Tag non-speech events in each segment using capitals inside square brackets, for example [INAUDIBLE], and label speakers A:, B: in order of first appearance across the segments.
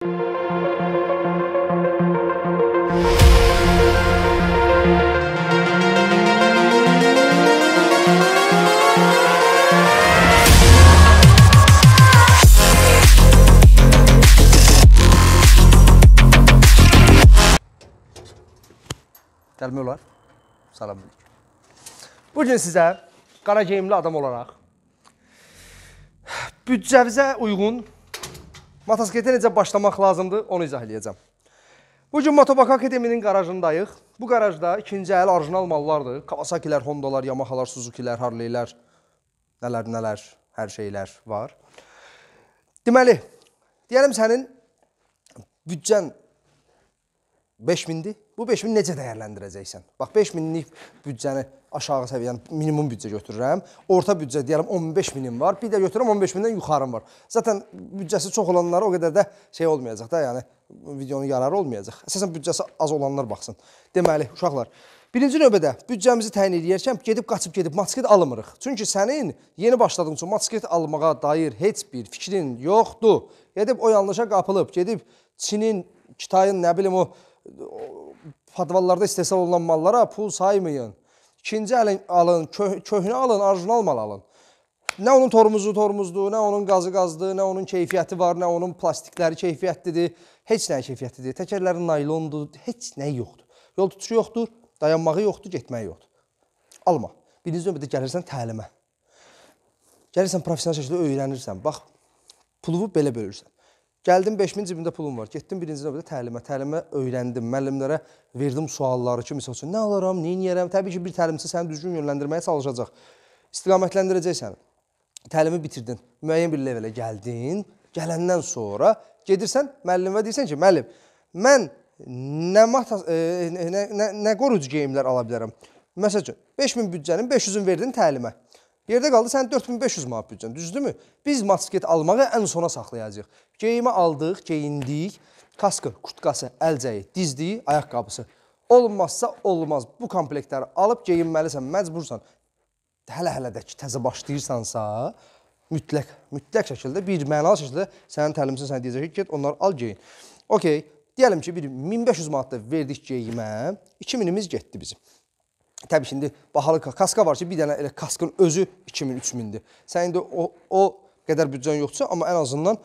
A: Gəlmək olar. Salam bilik. Bu gün sizə qara geyimli adam olaraq büdcəvizə uyğun Motosikletə necə başlamaq lazımdır, onu izah edəcəm. Bugün Motobak Akademinin qarajındayıq. Bu qarajda ikinci əl orijinal mallardır. Kawasaki-lər, Honda-lar, Yamaha-lar, Suzuki-lər, Harley-lər, nələr, nələr, hər şeylər var. Deməli, deyəlim sənin büdcən 5000-dir. Bu 5000 necə dəyərləndirəcəksən? Bax 5000-lik büdcəni aşağı səviyyən minimum büdcə götürürəm. Orta büdcə deyirəm 15000 minim var. Bir də götürürəm 15000-dən yuxarım var. Zaten büdcəsi çox olanlara o qədər də şey olmayacaq da, yəni videonun yararı olmayacaq. Əsasən büdcəsi az olanlar baxsın. Deməli, uşaqlar, Birinci növbədə büdcəmizi təyin edərkən gedib qaçıb gedib maçket almırıq. Çünki sənin yeni başladığın üçün maçket almağa dair heç bir fikrin yoxdur. Gedib o yanlışa qapılıb, gedib Çinin, Kitayın, nə bilim o podvallarda istehsal olunan mallara pul saymayın. İkinci əlin alın, kö köhnə alın, orijinal mal alın. Nə onun tormuzu tormuzdur, nə onun qazı qazdır, nə onun keyfiyyəti var, nə onun plastikləri keyfiyyətlidir. Heç nəyin keyfiyyətlidir. Təkərləri naylondur, heç nə yoxdur. Yol tutuşu yoxdur, dayanmağı yoxdur, getməyi yoxdur. Alma. Birinci növbədə gəlirsən təlimə. Gəlirsən professional şəkildə öyrənirsən. Bax, puluvu belə bölürsən. Gəldim 5000 cibimdə pulum var. Getdim birinci növbədə təlimə. Təlimə öyrəndim. Müəllimlərə verdim sualları ki, məsəl üçün nə alaram, nə edərəm. Təbii ki, bir təlimçi səni düzgün yönləndirməyə çalışacaq. İstiqamətləndirəcək səni. Təlimi bitirdin. Müəyyən bir levelə gəldin. Gələndən sonra gedirsən müəllimə deyirsən ki, müəllim, mən nə mat e, e, nə, nə, nə qorucu geyimlər ala bilərəm? Məsəl üçün 5000 büdcənin 500-ünü verdin təlimə. Yerdə qaldı sənin 4500 manat büdcən, düzdürmü? Biz masket almağı ən sona saxlayacağıq. Geyimi aldıq, geyindik, kaskı, kurtqası, əlcəyi, dizliyi, ayaqqabısı. Olmazsa olmaz. Bu komplektləri alıb geyinməlisən, məcbursan. Hələ-hələ də ki, təzə başlayırsansa, mütləq, mütləq şəkildə, bir mənalı şəkildə sənin təlimçin sənə deyəcək ki, get onları al geyin. Okey, deyəlim ki, bir 1500 manat da verdik geyimə, 2000-imiz getdi bizim. Təbii ki, indi bahalı kaska var ki, bir dənə elə kaskın özü 2000-3000-dir. Sən indi o, o qədər büdcən yoxdursa, amma ən azından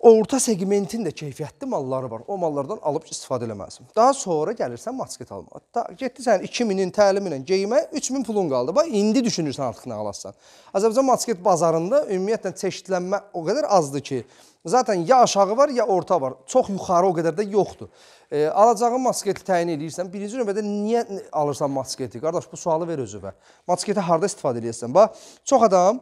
A: orta segmentin də keyfiyyətli malları var. O mallardan alıb istifadə eləməlisən. Daha sonra gəlirsən masket almağa. Getdisən 2000-in təlimi ilə geyimə 3000 pulun qaldı. Bax indi düşünürsən artıq nə alasan. Azərbaycan masket bazarında ümumiyyətlə çeşidlənmə o qədər azdır ki, zaten ya aşağı var ya orta var. Çox yuxarı o qədər də yoxdur. E, alacağın masketi təyin edirsən. Birinci növbədə niyə alırsan masketi? Qardaş bu sualı ver özünə. Masketi harda istifadə edirsən? Bax çox adam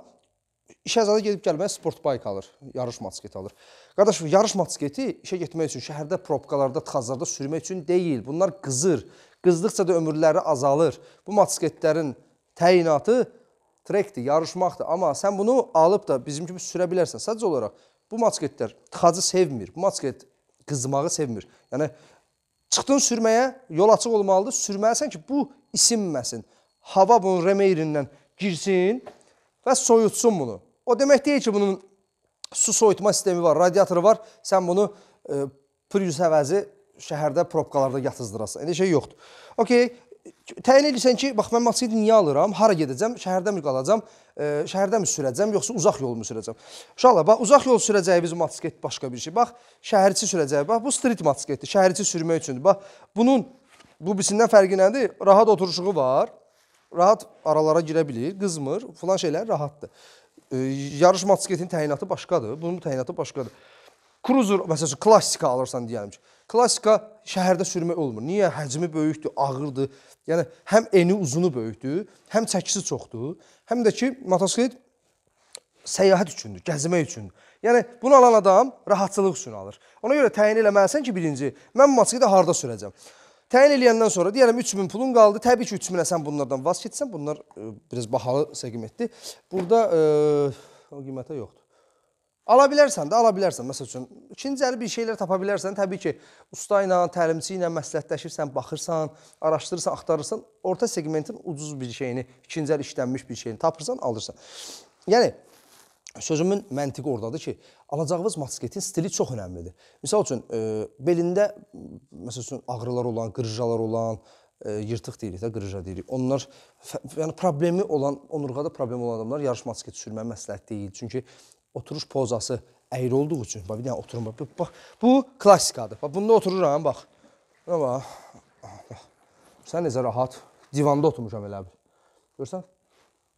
A: İşəzadə gedib gəlməyə sport bayk alır, yarış matsketi alır. Qardaş, yarış matsketi işə getmək üçün şəhərdə probkalarda, tıxazlarda sürmək üçün deyil. Bunlar qızır. Qızdıqca da ömürləri azalır. Bu matsketlərin təyinatı trekdir, yarışmaqdır. Amma sən bunu alıb da bizim kimi sürə bilərsən. Sadəcə olaraq bu matsketlər tıxacı sevmir. Bu matsket qızmağı sevmir. Yəni çıxdın sürməyə, yol açıq olmalıdır. Sürməlisən ki, bu isinməsin. Hava bunun remeyrindən girsin və soyutsun bunu. O demək deyil ki, bunun su soyutma sistemi var, radiatoru var. Sən bunu e, prius əvəzi şəhərdə probkalarda yatızdırasın. Elə şey yoxdur. Okay, təyin edirsən ki, bax mən masketi niyə alıram? Hara gedəcəm? Şəhərdəmi qalacam? E, şəhərdəmi sürəcəm yoxsa uzaq yolumu sürəcəm? Uşaqlar, bax uzaq yol sürəcəyi bizim masket başqa bir şey. Bax, şəhərçi sürəcəyi, bax bu street masketdir. Şəhərçi sürmək üçündür. Bax, bunun bu birisindən fərqi nədir? Rahat oturuşuğu var. Rahat aralara girə bilir, qızmır, falan şeylər rahatdır yarış matsketinin təyinatı başqadır, bunun təyinatı başqadır. Cruiser, məsəl üçün, klassika alırsan deyəlim ki, klassika şəhərdə sürmək olmur. Niyə? Həcmi böyükdür, ağırdır. Yəni, həm eni uzunu böyükdür, həm çəkisi çoxdur, həm də ki, motosiklet səyahət üçündür, gəzmək üçündür. Yəni, bunu alan adam rahatçılıq üçün alır. Ona görə təyin eləməlisən ki, birinci, mən motosikleti harada sürəcəm? Təyin eləyəndən sonra deyirəm 3000 pulun qaldı. Təbii ki 3000-ə sən bunlardan vaz keçsən, bunlar e, biraz bahalı qiymətdir. Burada e, o qiymətə yoxdur. Ala bilərsən də, ala bilərsən. Məsəl üçün ikinci əli bir şeylər tapa bilərsən. Təbii ki, usta ilə, təlimçi ilə məsləhətləşirsən, baxırsan, araşdırırsan, axtarırsan, orta segmentin ucuz bir şeyini, ikinci əl işlənmiş bir şeyini tapırsan, alırsan. Yəni Sözümün məntiqi ordadır ki, alacağınız motosikletin stili çox önəmlidir. Məsəl üçün, e, belində məsəl üçün ağrılar olan, qırıcalar olan, e, yırtıq deyirik də, qırıca deyirik. Onlar yəni problemi olan, onurğada problem olan adamlar yarış motosikleti sürməyə məsləhət deyil. Çünki oturuş pozası əyri olduğu üçün. Bax, bir dənə oturma. Bax, bu klassikadır. Bax, bunda otururam, bax. Bax. Sən necə rahat divanda oturmuşam elə bil. Görsən?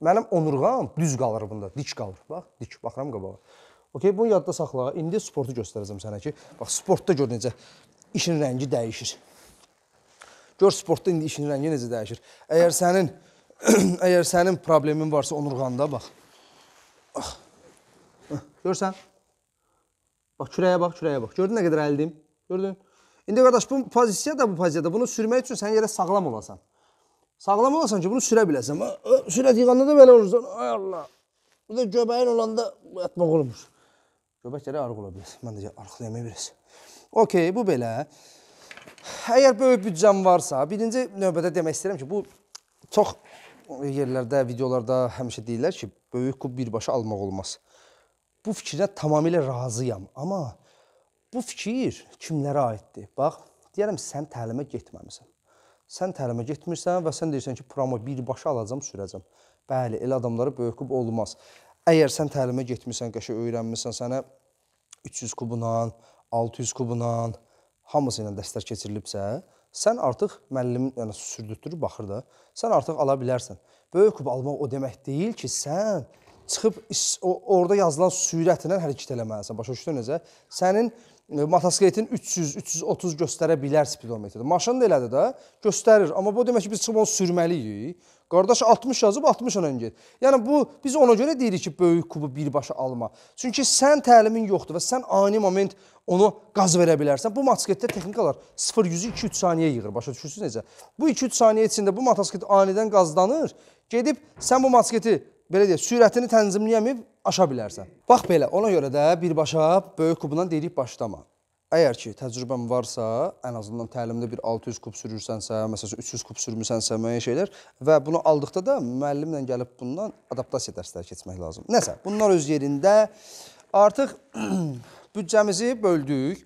A: Mənim onurğam düz qalır bunda, dik qalır. Bax, dik baxıram qabağa. Okay, bunu yadda saxla. İndi sportu göstərəcəm sənə ki, bax sportda gör necə işin rəngi dəyişir. Gör sportda indi işin rəngi necə dəyişir. Əgər sənin [CLEARS THROAT] əgər sənin problemin varsa onurğanda bax. Ah. Görsən? Bax kürəyə bax, kürəyə bax. Gördün nə qədər əldiyim? Gördün? İndi qardaş bu pozisiyada, bu pozisiyada bunu sürmək üçün sən yerə sağlam olasan. Sağlam olasan ki bunu sürə biləsən. Sürət yığanda da belə olursan. Ay Allah. Bu da göbəyin olanda yatmaq olmur. Göbək gərək arıq ola biləsən. Mən də arıqlayamayı biləsən. Okey, bu belə. Əgər böyük büdcəm varsa, birinci növbədə demək istəyirəm ki, bu çox yerlərdə, videolarda həmişə deyirlər ki, böyük kub birbaşa almaq olmaz. Bu fikirə tamamilə razıyam. Amma bu fikir kimlərə aiddir? Bax, deyərəm, sən təlimə getməmisən. Sən təlimə getmirsən və sən deyirsən ki, promo birbaşa alacam, sürəcəm. Bəli, elə adamlara böyüküb olmaz. Əgər sən təlimə getmirsən, qəşə öyrənmirsən, sənə 300 kubla, 600 kubla hamısı ilə dəstək keçirilibsə, sən artıq müəllimin yəni sürdürür baxır da. Sən artıq ala bilərsən. Böyük kub almaq o demək deyil ki, sən çıxıb o, orada yazılan sürətlə hərəkət eləməlisən. Başa düşdün necə? Sənin e, motosikletin 300-330 göstərə bilər spidometrdə. Maşın da elədir də, göstərir. Amma bu demək ki, biz çıxıb onu sürməliyik. Qardaş 60 yazıb 60 ilə get. Yəni bu biz ona görə deyirik ki, böyük kubu birbaşa alma. Çünki sən təlimin yoxdur və sən ani moment onu qaz verə bilərsən. Bu motosikletdə texnikalar 0-100-ü 2-3 saniyə yığır. Başa düşürsünüz necə? Bu 2-3 saniyə içində bu motosiklet anidən qazlanır. Gedib sən bu motosikleti belə deyək, sürətini tənzimləyəmib aşa bilərsən. Bax belə, ona görə də birbaşa böyük kubdan deyirik başlama. Əgər ki, təcrübəm varsa, ən azından təlimdə bir 600 kub sürürsənsə, məsələn 300 kub sürmüsənsə, müəyyən şeylər və bunu aldıqda da müəllimlə gəlib bundan adaptasiya dərsləri keçmək lazımdır. Nəsə, bunlar öz yerində artıq [CLEARS THROAT] büdcəmizi böldük.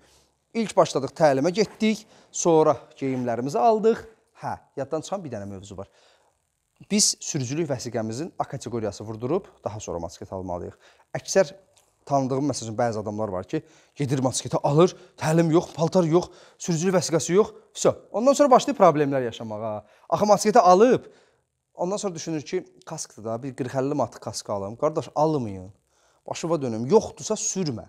A: İlk başladıq təlimə getdik, sonra geyimlərimizi aldıq. Hə, yaddan çıxan bir dənə mövzu var biz sürücülük vəsiqəmizin A kateqoriyası vurdurub daha sonra masket almalıyıq. Əksər tanıdığım məsələn bəzi adamlar var ki, gedir masketi alır, təlim yox, paltar yox, sürücülük vəsiqəsi yox. Vəsə. Ondan sonra başlayır problemlər yaşamağa. Axı masketi alıb ondan sonra düşünür ki, kaskdır da, bir 40-50 manat kask alım. Qardaş almayın. Başıva dönüm. Yoxdursa sürmə.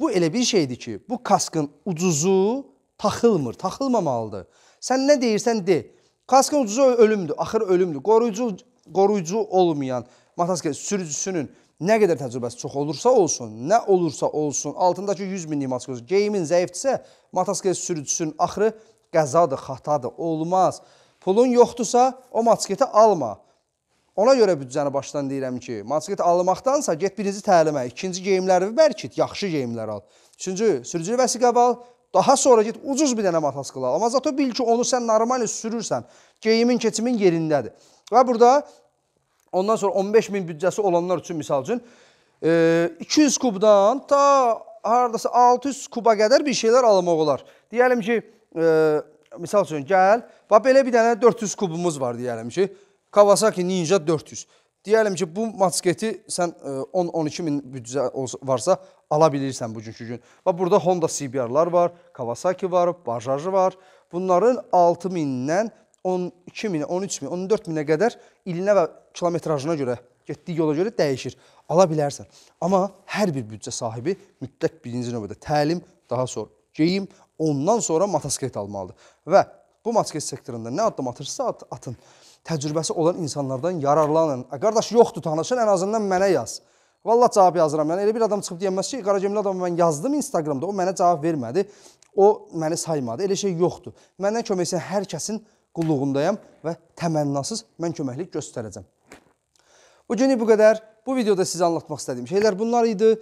A: Bu elə bir şeydir ki, bu kaskın ucuzu taxılmır, taxılmamalıdır. Sən nə deyirsən de. Kaskın ucuzu ölümdür, axır ölümdür. Qoruyucu qoruyucu olmayan motosiklet sürücüsünün nə qədər təcrübəsi çox olursa olsun, nə olursa olsun, altındakı 100 minlik motosiklet geyimin zəifdirsə, motosiklet sürücüsünün axırı qəzadır, xatadır, olmaz. Pulun yoxdursa, o motosikleti alma. Ona görə büdcəni başdan deyirəm ki, motosiklet almaqdansa get birinci təlimə, ikinci geyimləri bərkit, yaxşı geyimlər al. Üçüncü, sürücülü vəsiqə al, Daha sonra get ucuz bir dənə motosikl al. Amma zato bil ki, onu sən normal sürürsən. Geyimin, keçimin yerindədir. Və burada ondan sonra 15 min büdcəsi olanlar üçün misal üçün 200 e, kubdan ta haradasa 600 kuba qədər bir şeylər almaq olar. Deyəlim ki, e, misal üçün gəl, bax belə bir dənə 400 kubumuz var deyəlim ki, Kawasaki Ninja 400. Deyəlim ki, bu matsketi sən 10-12 e, min büdcə varsa ala bilirsən bugünkü gün. Və burada Honda CBR-lar var, Kawasaki var, Bajaj var. Bunların 6 mindən 12 minə, 13 min, 14 minə qədər ilinə və kilometrajına görə, getdiyi yola görə dəyişir. Ala bilərsən. Amma hər bir büdcə sahibi mütləq birinci növbədə təlim, daha sonra geyim, ondan sonra motosiklet almalıdır. Və bu motosiklet sektorunda nə addım atırsa at, atın təcrübəsi olan insanlardan yararlanın. E, qardaş, yoxdur tanışın, ən azından mənə yaz. Valla cavab yazıram. Yəni elə bir adam çıxıb deyəməz ki, Qaragəmli adamı mən yazdım Instagramda, o mənə cavab vermədi. O məni saymadı. Elə şey yoxdur. Məndən kömək istəyən hər kəsin qulluğundayam və təmənnasız mən köməklik göstərəcəm. Bu günü bu qədər. Bu videoda sizə anlatmaq istədiyim şeylər bunlar idi.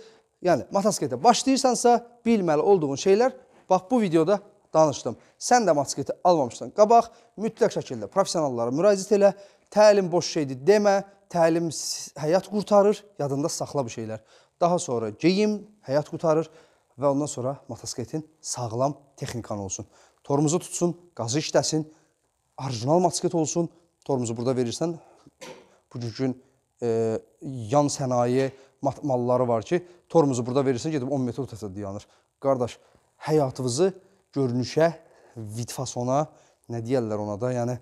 A: Yəni, matasketə başlayırsansa, bilməli olduğun şeylər bax bu videoda danışdım. Sən də masketi almamışdan qabaq mütləq şəkildə professionallara müraciət elə. Təlim boş şeydir demə. Təlim həyat qurtarır. Yadında saxla bu şeylər. Daha sonra geyim həyat qurtarır və ondan sonra motosikletin sağlam texnikan olsun. Torumuzu tutsun, qazı işləsin, orijinal motosiklet olsun. Torumuzu burada verirsən, bugünkü gün e, yan sənaye malları var ki, torumuzu burada verirsən, gedib 10 metr ötəsə dayanır. Qardaş, həyatınızı görünüşə, vidfasona, nə deyərlər ona da, yəni ə,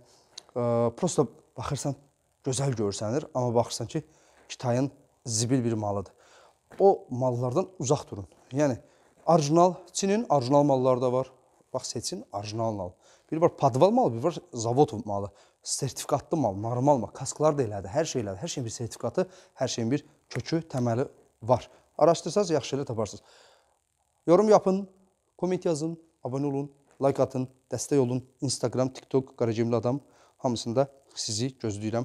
A: e, prosta baxırsan gözəl görsənir, amma baxırsan ki, Kitayın zibil bir malıdır. O mallardan uzaq durun. Yəni orijinal Çinin orijinal malları da var. Bax seçin orijinalını al. Bir var podval malı, bir var zavod malı. Sertifikatlı mal, normal mal, kasklar da elədir, hər şey elədir. Hər şeyin bir sertifikatı, hər şeyin bir kökü, təməli var. Araşdırsanız yaxşı elə taparsınız. Yorum yapın, komment yazın, Abone olun, like atın, dəstək olun. Instagram, TikTok, Qaracemli Adam hamısında sizi gözləyirəm.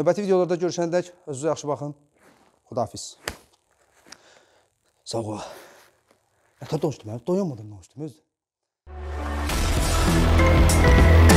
A: Növbəti videolarda görüşəndək, özünüzə yaxşı baxın. Xudahafiz. Sağ ol. Nə qədər danışdım, doyamadım danışdım özü.